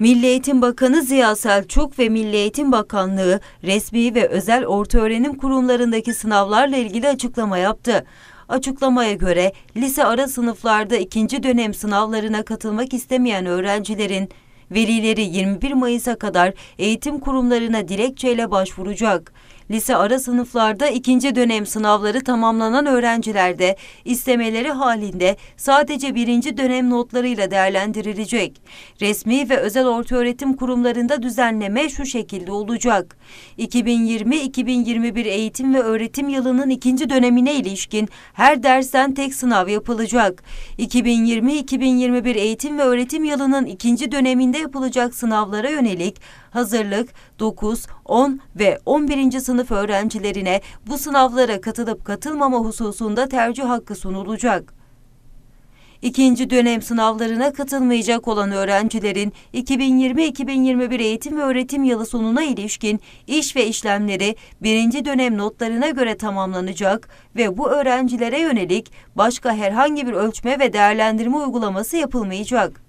Milli Eğitim Bakanı Ziya Selçuk ve Milli Eğitim Bakanlığı resmi ve özel ortaöğrenim kurumlarındaki sınavlarla ilgili açıklama yaptı. Açıklamaya göre lise ara sınıflarda ikinci dönem sınavlarına katılmak istemeyen öğrencilerin velileri 21 Mayıs'a kadar eğitim kurumlarına dilekçeyle başvuracak. Lise ara sınıflarda ikinci dönem sınavları tamamlanan öğrencilerde istemeleri halinde sadece birinci dönem notlarıyla değerlendirilecek. Resmi ve özel ortaöğretim kurumlarında düzenleme şu şekilde olacak. 2020-2021 eğitim ve öğretim yılının ikinci dönemine ilişkin her dersten tek sınav yapılacak. 2020-2021 eğitim ve öğretim yılının ikinci döneminde yapılacak sınavlara yönelik hazırlık, 9, 10 ve 11. sınıf öğrencilerine bu sınavlara katılıp katılmama hususunda tercih hakkı sunulacak. İkinci dönem sınavlarına katılmayacak olan öğrencilerin 2020-2021 eğitim ve öğretim yılı sonuna ilişkin iş ve işlemleri birinci dönem notlarına göre tamamlanacak ve bu öğrencilere yönelik başka herhangi bir ölçme ve değerlendirme uygulaması yapılmayacak.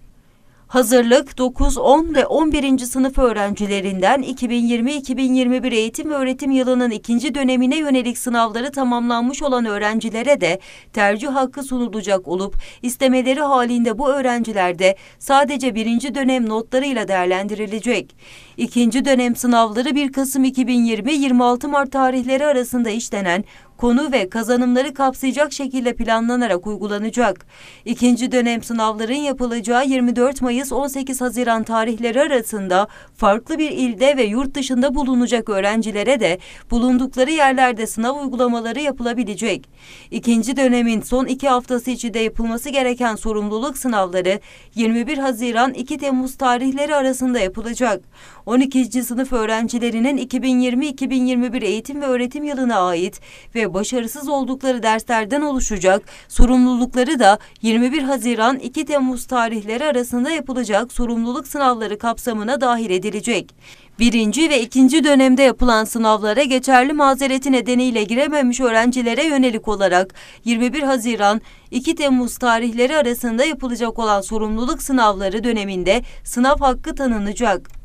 Hazırlık 9, 10 ve 11. sınıf öğrencilerinden 2020-2021 eğitim ve öğretim yılının ikinci dönemine yönelik sınavları tamamlanmış olan öğrencilere de tercih hakkı sunulacak olup istemeleri halinde bu öğrenciler de sadece birinci dönem notlarıyla değerlendirilecek. İkinci dönem sınavları 1 Kasım 2020-26 Mart tarihleri arasında işlenen konu ve kazanımları kapsayacak şekilde planlanarak uygulanacak. İkinci dönem sınavların yapılacağı 24 Mayıs-18 Haziran tarihleri arasında farklı bir ilde ve yurt dışında bulunacak öğrencilere de bulundukları yerlerde sınav uygulamaları yapılabilecek. İkinci dönemin son iki haftası içinde yapılması gereken sorumluluk sınavları 21 Haziran-2 Temmuz tarihleri arasında yapılacak. 12. sınıf öğrencilerinin 2020-2021 eğitim ve öğretim yılına ait ve başarısız oldukları derslerden oluşacak, sorumlulukları da 21 Haziran 2 Temmuz tarihleri arasında yapılacak sorumluluk sınavları kapsamına dahil edilecek. Birinci ve ikinci dönemde yapılan sınavlara geçerli mazereti nedeniyle girememiş öğrencilere yönelik olarak 21 Haziran 2 Temmuz tarihleri arasında yapılacak olan sorumluluk sınavları döneminde sınav hakkı tanınacak.